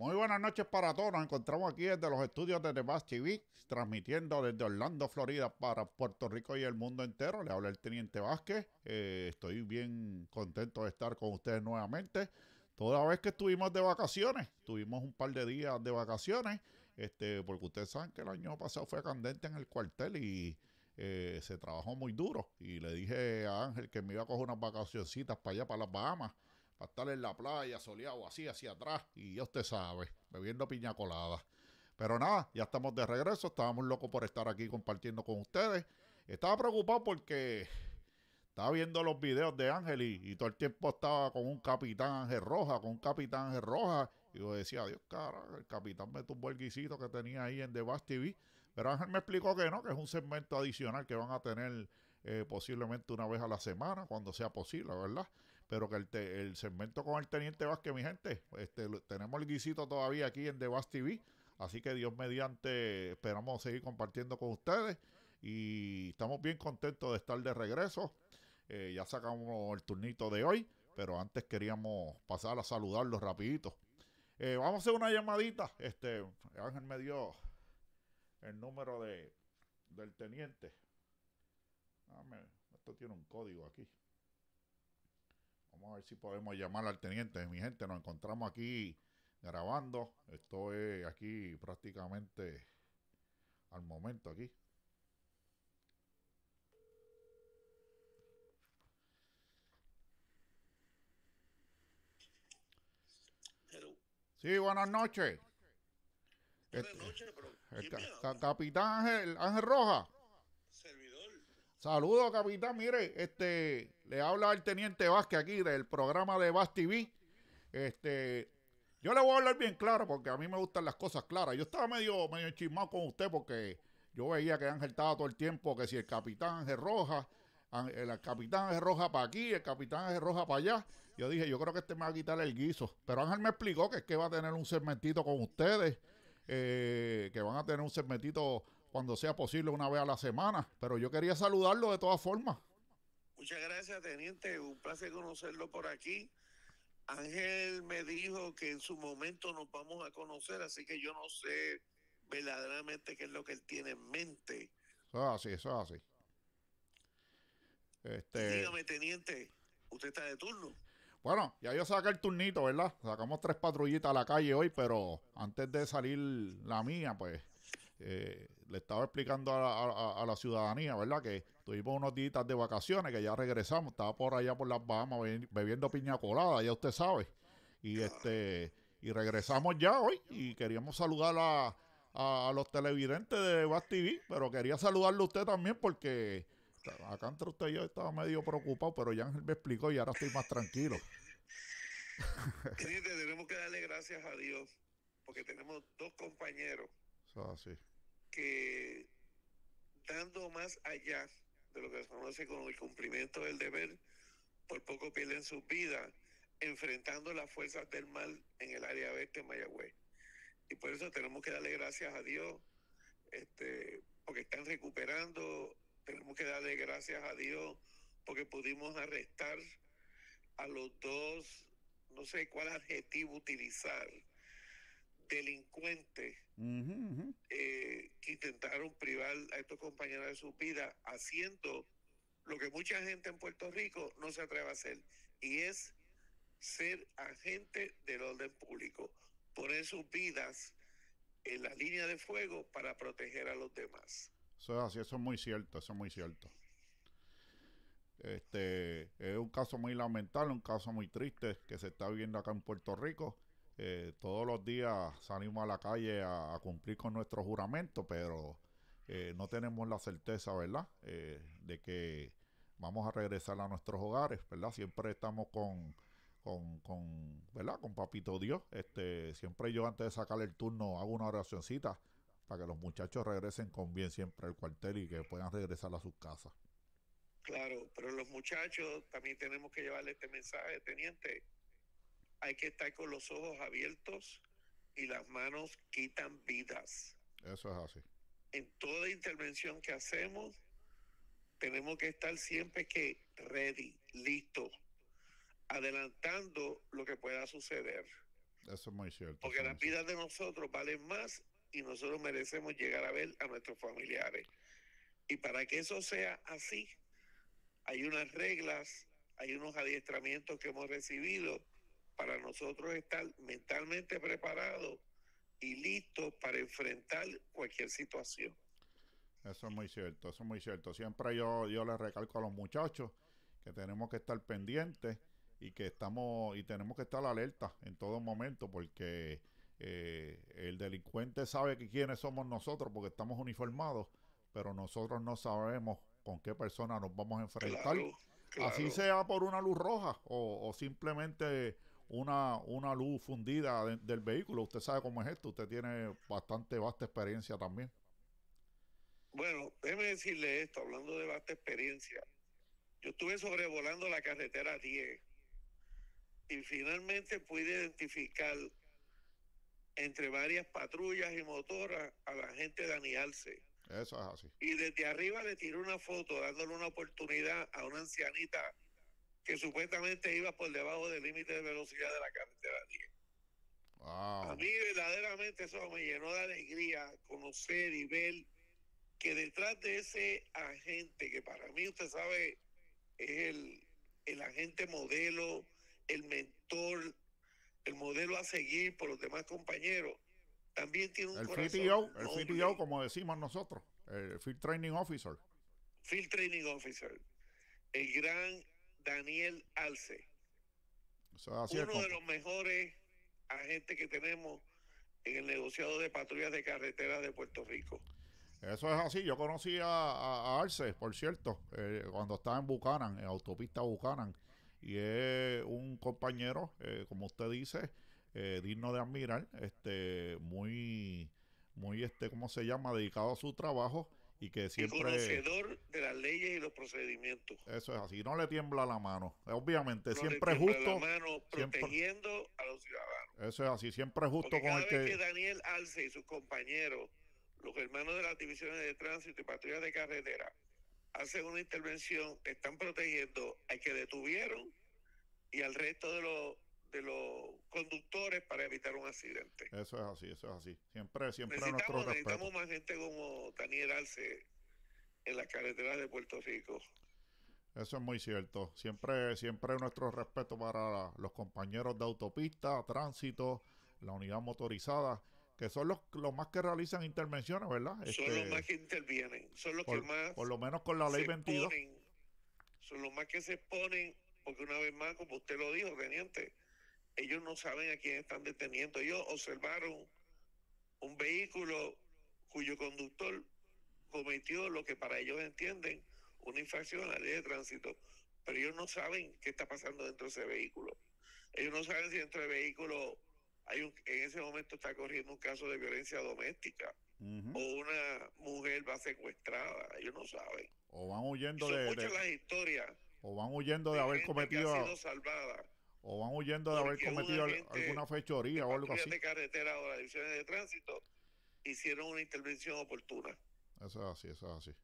Muy buenas noches para todos. Nos encontramos aquí desde los estudios de The Bass TV, transmitiendo desde Orlando, Florida, para Puerto Rico y el mundo entero. Le habla el Teniente Vázquez. Eh, estoy bien contento de estar con ustedes nuevamente. Toda vez que estuvimos de vacaciones, tuvimos un par de días de vacaciones, este, porque ustedes saben que el año pasado fue candente en el cuartel y eh, se trabajó muy duro. Y le dije a Ángel que me iba a coger unas vacacioncitas para allá, para las Bahamas para estar en la playa, soleado, así, hacia atrás, y Dios te sabe, bebiendo piña colada. Pero nada, ya estamos de regreso, estábamos locos por estar aquí compartiendo con ustedes. Estaba preocupado porque estaba viendo los videos de Ángel y, todo el tiempo estaba con un capitán Ángel Roja, con un capitán Ángel Roja. Y yo decía, Dios carajo, el capitán me tumbó el guisito que tenía ahí en The Bass TV. Pero Ángel me explicó que no, que es un segmento adicional que van a tener eh, posiblemente una vez a la semana, cuando sea posible, ¿verdad? pero que el, segmento con el Teniente Vázquez, mi gente, este, tenemos el guisito todavía aquí en The TV, así que Dios mediante, esperamos seguir compartiendo con ustedes y estamos bien contentos de estar de regreso. Eh, ya sacamos el turnito de hoy, pero antes queríamos pasar a saludarlos rapidito. Eh, vamos a hacer una llamadita. Este, Ángel me dio el número de, del teniente. esto tiene un código aquí. Vamos a ver si podemos llamar al teniente. Mi gente, nos encontramos aquí grabando. Estoy aquí prácticamente al momento aquí. Sí, buenas noches. Capitán Ángel, Ángel Roja. Saludos, capitán. Mire, este, le habla al teniente Vázquez aquí del programa de Vaz TV. Este, yo le voy a hablar bien claro porque a mí me gustan las cosas claras. Yo estaba medio, medio chismado con usted porque yo veía que Ángel estaba todo el tiempo que si el capitán Ángel roja, el capitán Ángel roja para aquí, el capitán Ángel roja para allá. Yo dije, yo creo que este me va a quitar el guiso. Pero Ángel me explicó que es que va a tener un segmentito con ustedes, eh, que van a tener un segmentito cuando sea posible una vez a la semana. Pero yo quería saludarlo de todas formas. Muchas gracias, teniente. Un placer conocerlo por aquí. Ángel me dijo que en su momento nos vamos a conocer, así que yo no sé verdaderamente qué es lo que él tiene en mente. Eso así, eso es así. Este, Dígame, teniente, usted está de turno. Bueno, ya yo saqué el turnito, ¿verdad? Sacamos tres patrullitas a la calle hoy, pero antes de salir la mía, pues eh, le estaba explicando a, la ciudadanía, ¿verdad? Que tuvimos unos días de vacaciones, que ya regresamos, estaba por allá por las Bahamas bebiendo piña colada, ya usted sabe. Y este y regresamos ya hoy y queríamos saludar a, los televidentes de bas TV, pero quería saludarle a usted también porque acá entre usted y yo estaba medio preocupado, pero ya me explicó y ahora estoy más tranquilo. tenemos que darle gracias a Dios porque tenemos dos compañeros. sí que dando más allá de lo que se conoce como el cumplimiento del deber, por poco pierden sus vidas enfrentando las fuerzas del mal en el área oeste de Mayagüez. Y por eso tenemos que darle gracias a Dios, este, porque están recuperando, tenemos que darle gracias a Dios porque pudimos arrestar a los dos, no sé cuál adjetivo utilizar, delincuentes eh, que intentaron privar a estos compañeros de sus vidas haciendo lo que mucha gente en Puerto Rico no se atreve a hacer y es ser agente del orden público, poner sus vidas en la línea de fuego para proteger a los demás. Eso es así, eso es muy cierto, eso es muy cierto. Este es un caso muy lamentable, un caso muy triste que se está viviendo acá en Puerto Rico eh, todos los días salimos a la calle a, cumplir con nuestro juramento, pero eh, no tenemos la certeza, ¿verdad?, eh, de que vamos a regresar a nuestros hogares, ¿verdad? Siempre estamos con, con, con, ¿verdad? Con papito Dios. Este, siempre yo antes de sacar el turno hago una oracioncita para que los muchachos regresen con bien siempre al cuartel y que puedan regresar a sus casas. Claro, pero los muchachos también tenemos que llevarle este mensaje, teniente hay que estar con los ojos abiertos y las manos quitan vidas. Eso es así. En toda intervención que hacemos, tenemos que estar siempre que ready, listo, adelantando lo que pueda suceder. Eso es muy cierto. Porque las vidas de nosotros valen más y nosotros merecemos llegar a ver a nuestros familiares. Y para que eso sea así, hay unas reglas, hay unos adiestramientos que hemos recibido para nosotros estar mentalmente preparados y listos para enfrentar cualquier situación. Eso es muy cierto, eso es muy cierto. Siempre yo, yo les recalco a los muchachos que tenemos que estar pendientes y que estamos y tenemos que estar alerta en todo momento porque eh, el delincuente sabe que quiénes somos nosotros porque estamos uniformados, pero nosotros no sabemos con qué persona nos vamos a enfrentar. Así sea por una luz roja o simplemente una, luz fundida del vehículo. Usted sabe cómo es esto, usted tiene bastante vasta experiencia también. Bueno, déjeme decirle esto, hablando de vasta experiencia. Yo estuve sobrevolando la carretera 10 y finalmente pude identificar entre varias patrullas y motoras a la gente de Anialce. Eso es así. Y desde arriba le tiré una foto dándole una oportunidad a una ancianita que supuestamente iba por debajo del límite de velocidad de la carretera 10. A mí verdaderamente eso me llenó de alegría conocer y ver que detrás de ese agente, que para mí usted sabe es el, agente modelo, el mentor, el modelo a seguir por los demás compañeros, también tiene un el corazón el como decimos nosotros, el Field Training Officer. Field Training Officer. El gran Daniel Alce. uno de los mejores agentes que tenemos en el negociado de patrullas de carretera de Puerto Rico. Eso es así. Yo conocí a, Alce, Arce, por cierto, eh, cuando estaba en Bucanan, en Autopista Bucanan, Y es un compañero, eh, como usted dice, eh, digno de admirar, este, muy, muy, este, ¿cómo se llama? Dedicado a su trabajo y que siempre... conocedor de las leyes y los procedimientos. Eso es así, no le tiembla la mano. Obviamente, siempre le justo. protegiendo a los ciudadanos. Eso es así, siempre justo con cada el vez que... que Daniel Alce y sus compañeros, los hermanos de las divisiones de tránsito y patrullas de carretera, hacen una intervención, están protegiendo al que detuvieron y al resto de los de los conductores para evitar un accidente. Eso es así, eso es así. Siempre, siempre necesitamos, necesitamos más gente como Daniel Arce en las carreteras de Puerto Rico. Eso es muy cierto. Siempre, siempre nuestro respeto para los compañeros de autopista, tránsito, la unidad motorizada, que son los, los más que realizan intervenciones, ¿verdad? son este, los más que intervienen, son los que más... Por lo menos con la ley 22. son los más que se ponen, porque una vez más, como usted lo dijo, teniente, ellos no saben a quién están deteniendo. Ellos observaron un vehículo cuyo conductor cometió lo que para ellos entienden una infracción a la ley de tránsito, pero ellos no saben qué está pasando dentro de ese vehículo. Ellos no saben si dentro del vehículo hay en ese momento está corriendo un caso de violencia doméstica o una mujer va secuestrada, ellos no saben. O van huyendo de, muchas las historias. O van huyendo de, haber cometido que o van huyendo de haber cometido alguna fechoría o algo así. de carretera o las divisiones de tránsito hicieron una intervención oportuna. Eso es así, eso es así.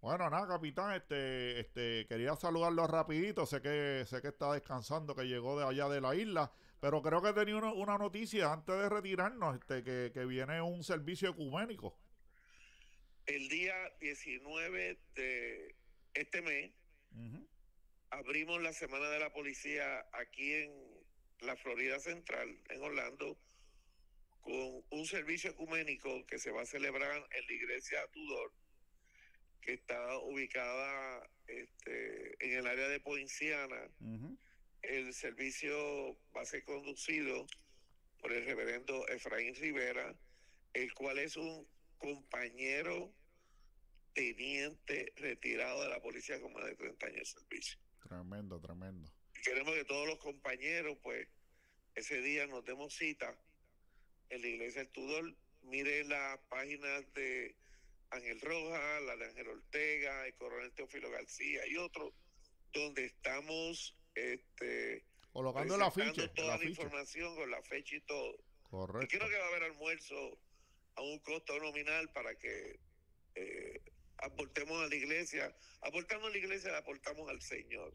Bueno, nada, capitán, este, este, quería saludarlo rapidito, sé que, sé que está descansando, que llegó de allá de la isla, pero creo que tenía una, una noticia antes de retirarnos, este, que, viene un servicio ecuménico. El día 19 de este mes, abrimos la Semana de la Policía aquí en la Florida Central, en Orlando, con un servicio ecuménico que se va a celebrar en la iglesia Tudor, que está ubicada este, en el área de Poinciana. El servicio va a ser conducido por el reverendo Efraín Rivera, el cual es un compañero teniente retirado de la policía con más de 30 años de servicio. Tremendo, tremendo. Queremos que todos los compañeros, pues, ese día nos demos cita en la iglesia del Tudor. Mire las páginas de Ángel Roja, la de Ángel Ortega, el coronel Teofilo García y otros, donde estamos este, colocando la ficha. Toda la, información con la fecha y todo. Correcto. Y creo que va a haber almuerzo a un costo nominal para que eh, aportemos a la iglesia, aportamos a la iglesia, la aportamos al Señor.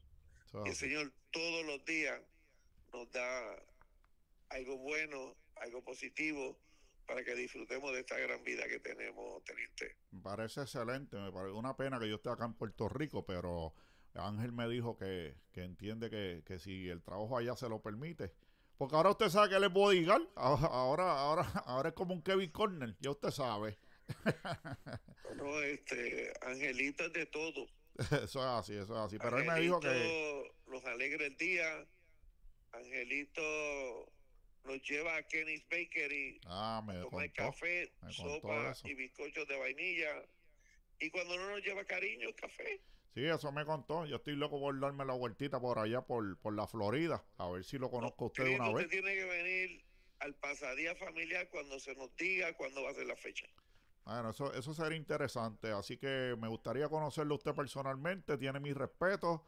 El Señor todos los días nos da algo bueno, algo positivo, para que disfrutemos de esta gran vida que tenemos, Teniente. Me parece excelente, me parece una pena que yo esté acá en Puerto Rico, pero Ángel me dijo que, entiende que, si el trabajo allá se lo permite. Porque ahora usted sabe que le puedo bodyguard, ahora, ahora, ahora, es como un Kevin Corner, ya usted sabe no, este, es de todo. Eso es así, eso así. Pero él me dijo que. Los alegra el día. Angelito nos lleva a Kenny's Bakery. Ah, me Toma café, sopa y bizcochos de vainilla. Y cuando no nos lleva cariño, café. Sí, eso me contó. Yo estoy loco por darme la vueltita por allá, por, la Florida. A ver si lo conozco usted una vez. Usted tiene que venir al pasadía familiar cuando se nos diga cuándo va a ser la fecha. Bueno, eso, eso sería interesante. Así que me gustaría conocerlo usted personalmente. Tiene mis respeto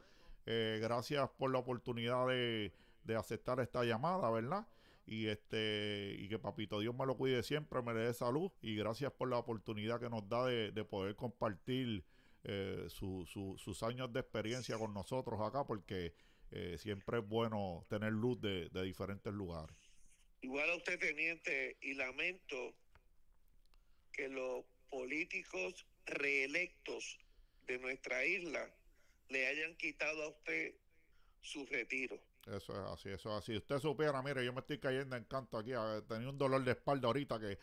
eh, gracias por la oportunidad de, aceptar esta llamada, ¿verdad? Y este y que papito Dios me lo cuide siempre, me le dé salud y gracias por la oportunidad que nos da de, poder compartir eh, su, sus años de experiencia con nosotros acá, porque eh, siempre es bueno tener luz de, de diferentes lugares. Igual a usted, teniente, y lamento que los políticos reelectos de nuestra isla le hayan quitado a usted su retiro. Eso es así, eso es así. Usted supiera, mire, yo me estoy cayendo en canto aquí, tenía un dolor de espalda ahorita que,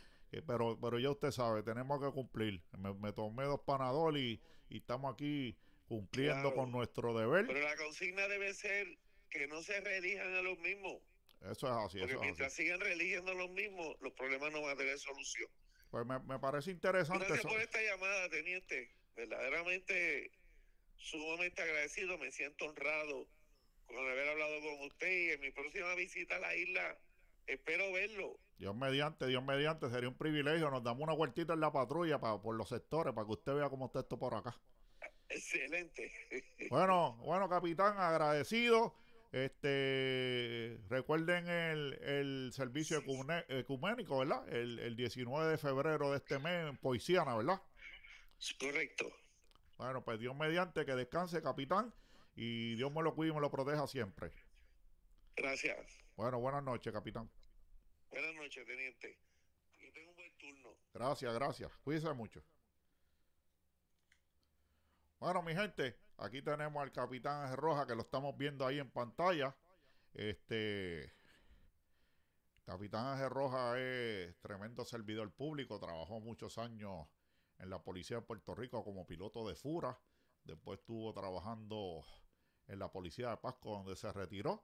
pero, pero ya usted sabe, tenemos que cumplir. Me, tomé dos panadol y, estamos aquí cumpliendo con nuestro deber. Pero la consigna debe ser que no se reelijan a los mismos. Eso es así. eso es mientras sigan reeligiendo a los mismos, los problemas no van a tener solución. Pues me, parece interesante. Gracias por esta llamada, teniente. Verdaderamente sumamente agradecido, me siento honrado con haber hablado con usted y en mi próxima visita a la isla espero verlo. Dios mediante, Dios mediante, sería un privilegio. Nos damos una vueltita en la patrulla para, por los sectores para que usted vea cómo está esto por acá. Excelente. Bueno, bueno, capitán, agradecido. Este, recuerden el, servicio ecuménico, ¿verdad? El, el 19 de febrero de este mes en Poisiana, ¿verdad? Correcto. Bueno, pues Dios mediante que descanse, capitán, y Dios me lo cuide y me lo proteja siempre. Gracias. Bueno, buenas noches, capitán. Buenas noches, teniente. Yo tengo un buen turno. Gracias, gracias. Cuídese mucho. Bueno, mi gente, aquí tenemos al Capitán Roja que lo estamos viendo ahí en pantalla. Este. Capitán Ángel Roja es tremendo servidor público, trabajó muchos años en la Policía de Puerto Rico como piloto de fura, después estuvo trabajando en la Policía de Pasco donde se retiró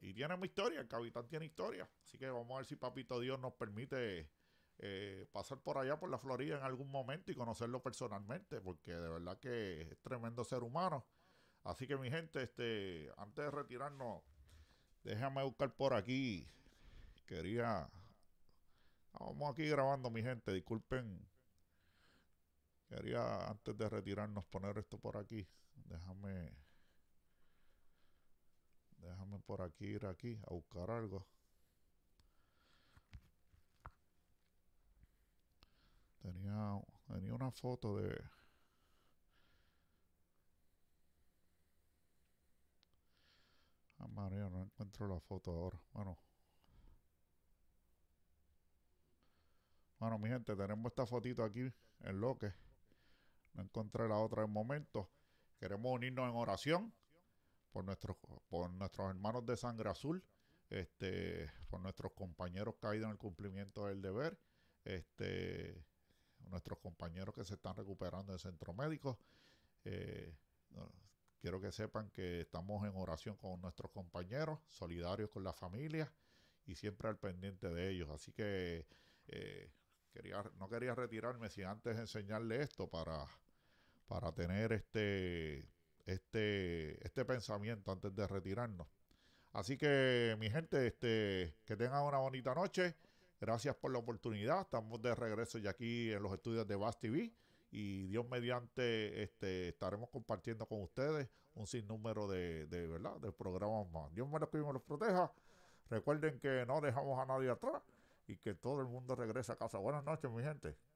y tiene una historia, el capitán tiene historia, así que vamos a ver si Papito Dios nos permite eh, pasar por allá, por la Florida en algún momento y conocerlo personalmente, porque de verdad que es tremendo ser humano. Así que mi gente, este, antes de retirarnos, déjame buscar por aquí. Quería... Vamos aquí grabando, mi gente, disculpen. Quería, antes de retirarnos, poner esto por aquí. Déjame... Déjame por aquí ir aquí a buscar algo. Tenía, tenía una foto de... Ah, María, no encuentro la foto ahora. Bueno. Bueno, mi gente, tenemos esta fotito aquí en lo que... No encontré la otra en momento. Queremos unirnos en oración por nuestros, por nuestros hermanos de sangre azul, este, por nuestros compañeros caídos en el cumplimiento del deber, este, nuestros compañeros que se están recuperando en el centro médico. Eh, quiero que sepan que estamos en oración con nuestros compañeros, solidarios con la familia y siempre al pendiente de ellos. Así que eh, quería, no quería retirarme sin antes enseñarle esto para, para tener este, este, este pensamiento antes de retirarnos. Así que, mi gente, este, que tengan una bonita noche. Gracias por la oportunidad. Estamos de regreso ya aquí en los estudios de Bass TV y Dios mediante este, estaremos compartiendo con ustedes un sinnúmero de, ¿verdad? de programas más. Dios me los me los proteja. Recuerden que no dejamos a nadie atrás y que todo el mundo regresa a casa. Buenas noches, mi gente.